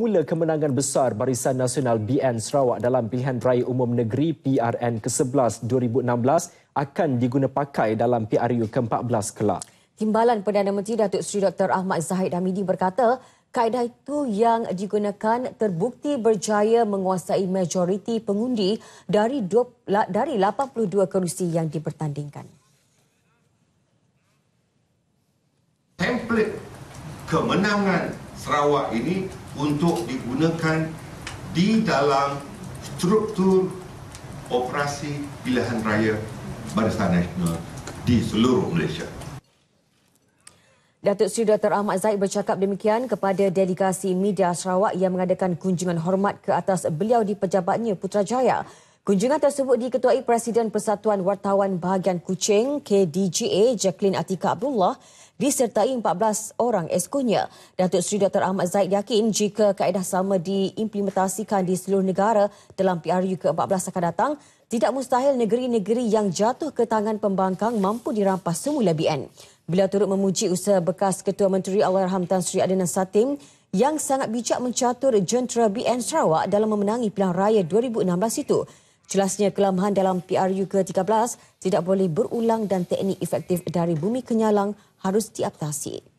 Mula kemenangan besar Barisan Nasional BN Sarawak dalam pilihan raya umum negeri PRN ke-11 2016 akan diguna pakai dalam PRU ke-14 kelak. Timbalan Perdana Menteri Datuk Seri Dr. Ahmad Zahid Hamidi berkata, kaedah itu yang digunakan terbukti berjaya menguasai majoriti pengundi dari dari 82 kerusi yang dipertandingkan. Template kemenangan Sarawak ini untuk digunakan di dalam struktur operasi pilihan raya Barisan Nasional di seluruh Malaysia. Datuk Seri Dr. Ahmad Zaid bercakap demikian kepada delegasi media Sarawak yang mengadakan kunjungan hormat ke atas beliau di pejabatnya Putrajaya. Kunjungan tersebut diketuai Presiden Persatuan Wartawan Bahagian Kuching KDGA Jacqueline Atika Abdullah disertai 14 orang eskonya. Datuk Seri Dr. Ahmad Zaid yakin jika kaedah sama diimplementasikan di seluruh negara dalam PRU ke-14 akan datang, tidak mustahil negeri-negeri yang jatuh ke tangan pembangkang mampu dirampas semula BN. Beliau turut memuji usaha bekas Ketua Menteri Allahyarham Tan Sri Adnan Satim yang sangat bijak mencatur jentera BN Sarawak dalam memenangi pilihan raya 2016 itu. Jelasnya kelemahan dalam PRU ke-13 tidak boleh berulang dan teknik efektif dari bumi kenyalang harus diaptasi.